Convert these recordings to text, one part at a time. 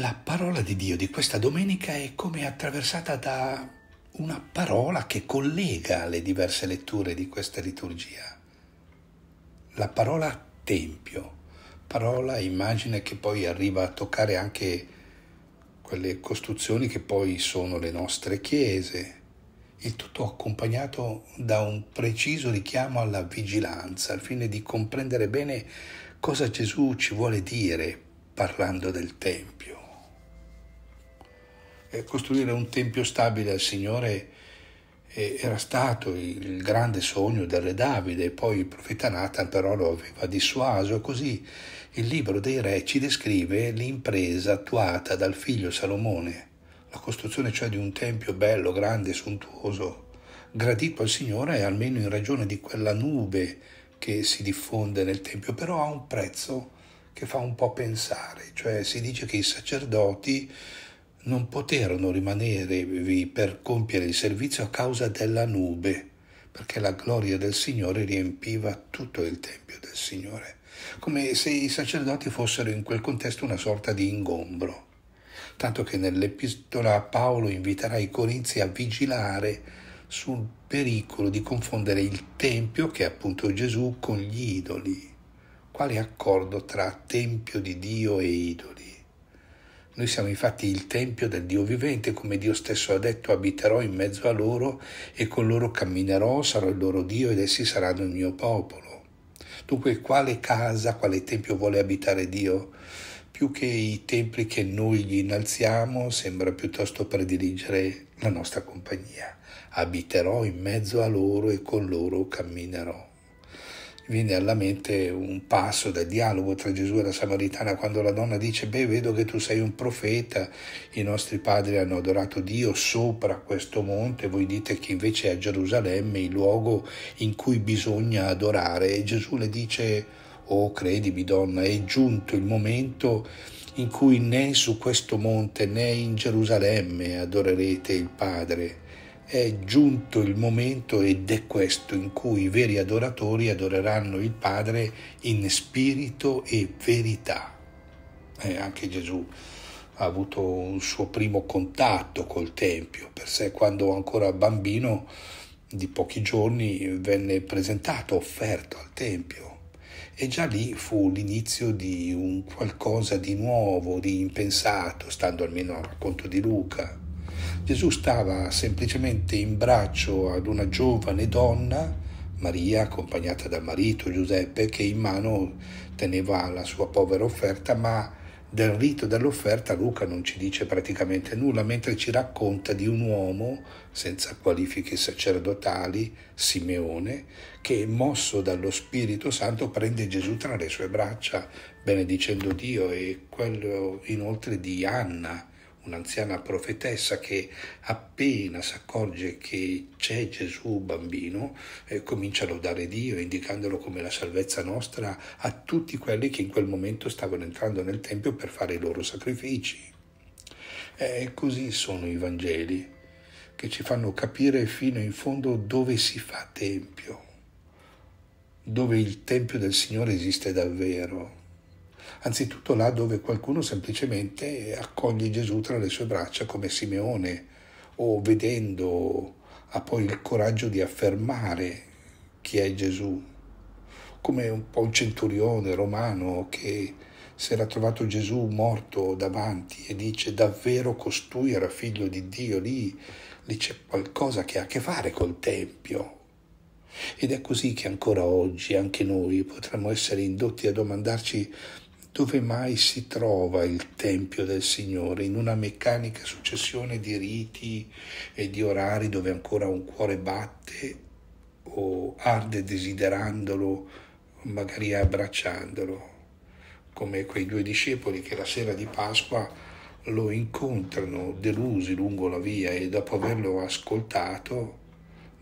La parola di Dio di questa domenica è come attraversata da una parola che collega le diverse letture di questa liturgia. La parola tempio, parola, immagine che poi arriva a toccare anche quelle costruzioni che poi sono le nostre chiese, il tutto accompagnato da un preciso richiamo alla vigilanza, al fine di comprendere bene cosa Gesù ci vuole dire parlando del Tempio. Eh, costruire un tempio stabile al Signore eh, era stato il grande sogno del re Davide, poi il profeta Nathan però lo aveva dissuaso, così il libro dei re ci descrive l'impresa attuata dal figlio Salomone, la costruzione cioè di un tempio bello, grande, sontuoso, gradito al Signore almeno in ragione di quella nube che si diffonde nel tempio, però ha un prezzo che fa un po' pensare, cioè si dice che i sacerdoti non poterono rimanerevi per compiere il servizio a causa della nube, perché la gloria del Signore riempiva tutto il Tempio del Signore, come se i sacerdoti fossero in quel contesto una sorta di ingombro. Tanto che nell'epistola Paolo inviterà i Corinzi a vigilare sul pericolo di confondere il Tempio, che è appunto Gesù, con gli idoli. Quale accordo tra Tempio di Dio e idoli? Noi siamo infatti il tempio del Dio vivente, come Dio stesso ha detto, abiterò in mezzo a loro e con loro camminerò, sarò il loro Dio ed essi saranno il mio popolo. Dunque quale casa, quale tempio vuole abitare Dio? Più che i templi che noi gli innalziamo, sembra piuttosto prediligere la nostra compagnia. Abiterò in mezzo a loro e con loro camminerò viene alla mente un passo del dialogo tra Gesù e la Samaritana quando la donna dice, beh vedo che tu sei un profeta, i nostri padri hanno adorato Dio sopra questo monte, voi dite che invece è a Gerusalemme il luogo in cui bisogna adorare e Gesù le dice, oh credimi donna, è giunto il momento in cui né su questo monte né in Gerusalemme adorerete il Padre è giunto il momento ed è questo in cui i veri adoratori adoreranno il Padre in spirito e verità. Eh, anche Gesù ha avuto un suo primo contatto col Tempio, per sé quando ancora bambino di pochi giorni venne presentato, offerto al Tempio. E già lì fu l'inizio di un qualcosa di nuovo, di impensato, stando almeno al racconto di Luca. Gesù stava semplicemente in braccio ad una giovane donna, Maria, accompagnata dal marito Giuseppe, che in mano teneva la sua povera offerta, ma del rito dell'offerta Luca non ci dice praticamente nulla, mentre ci racconta di un uomo senza qualifiche sacerdotali, Simeone, che mosso dallo Spirito Santo prende Gesù tra le sue braccia, benedicendo Dio e quello inoltre di Anna un'anziana profetessa che appena si accorge che c'è Gesù bambino eh, comincia a lodare Dio indicandolo come la salvezza nostra a tutti quelli che in quel momento stavano entrando nel Tempio per fare i loro sacrifici. E così sono i Vangeli che ci fanno capire fino in fondo dove si fa Tempio, dove il Tempio del Signore esiste davvero anzitutto là dove qualcuno semplicemente accoglie Gesù tra le sue braccia come Simeone o vedendo ha poi il coraggio di affermare chi è Gesù, come un po' un centurione romano che si era trovato Gesù morto davanti e dice davvero costui era figlio di Dio, lì, lì c'è qualcosa che ha a che fare col Tempio, ed è così che ancora oggi anche noi potremmo essere indotti a domandarci dove mai si trova il Tempio del Signore, in una meccanica successione di riti e di orari dove ancora un cuore batte o arde desiderandolo, magari abbracciandolo, come quei due discepoli che la sera di Pasqua lo incontrano delusi lungo la via e dopo averlo ascoltato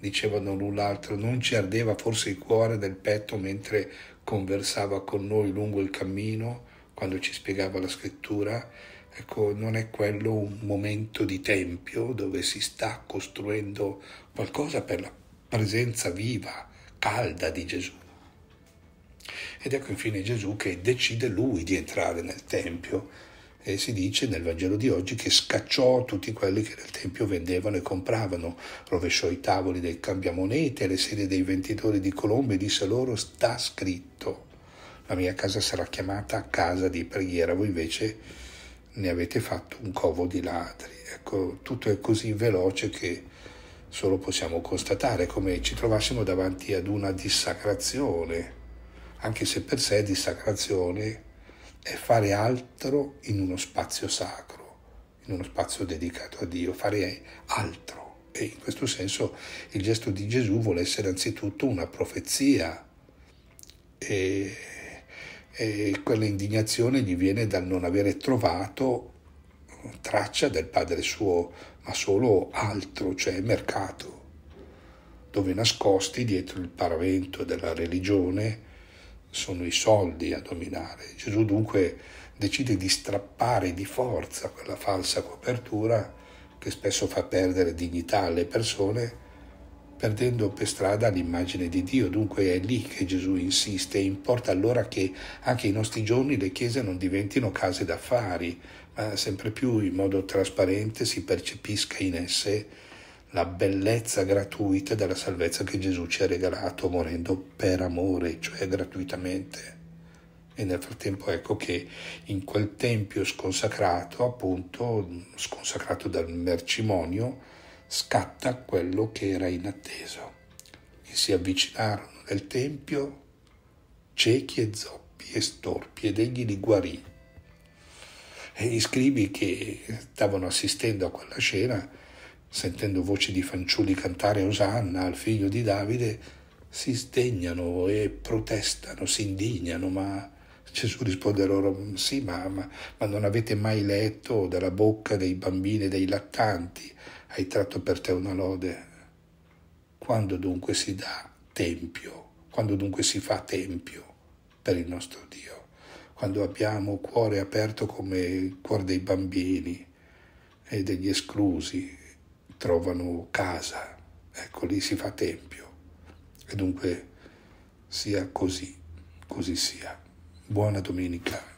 dicevano l'un l'altro non ci ardeva forse il cuore del petto mentre conversava con noi lungo il cammino quando ci spiegava la scrittura, ecco, non è quello un momento di tempio dove si sta costruendo qualcosa per la presenza viva, calda di Gesù. Ed ecco infine Gesù che decide lui di entrare nel tempio e si dice nel Vangelo di oggi che scacciò tutti quelli che nel Tempio vendevano e compravano, rovesciò i tavoli dei cambiamonete le sedie dei venditori di colombe e disse loro sta scritto, la mia casa sarà chiamata casa di preghiera, voi invece ne avete fatto un covo di ladri. Ecco, tutto è così veloce che solo possiamo constatare come ci trovassimo davanti ad una dissacrazione, anche se per sé dissacrazione è fare altro in uno spazio sacro, in uno spazio dedicato a Dio, fare altro. E in questo senso il gesto di Gesù vuole essere anzitutto una profezia e, e quella indignazione gli viene dal non avere trovato traccia del Padre suo, ma solo altro, cioè mercato, dove nascosti dietro il paravento della religione sono i soldi a dominare. Gesù dunque decide di strappare di forza quella falsa copertura che spesso fa perdere dignità alle persone, perdendo per strada l'immagine di Dio. Dunque è lì che Gesù insiste e importa allora che anche i nostri giorni le chiese non diventino case d'affari, ma sempre più in modo trasparente si percepisca in esse la bellezza gratuita della salvezza che Gesù ci ha regalato morendo per amore, cioè gratuitamente. E nel frattempo ecco che in quel tempio sconsacrato, appunto, sconsacrato dal mercimonio, scatta quello che era inatteso. E si avvicinarono nel tempio ciechi e zoppi e storpi ed egli li guarì. E gli scribi che stavano assistendo a quella scena sentendo voci di fanciulli cantare Osanna al figlio di Davide, si sdegnano e protestano, si indignano, ma Gesù risponde loro, sì, ma, ma, ma non avete mai letto dalla bocca dei bambini e dei lattanti, hai tratto per te una lode. Quando dunque si dà tempio, quando dunque si fa tempio per il nostro Dio, quando abbiamo cuore aperto come il cuore dei bambini e degli esclusi trovano casa, ecco lì si fa tempio. E dunque sia così, così sia. Buona domenica.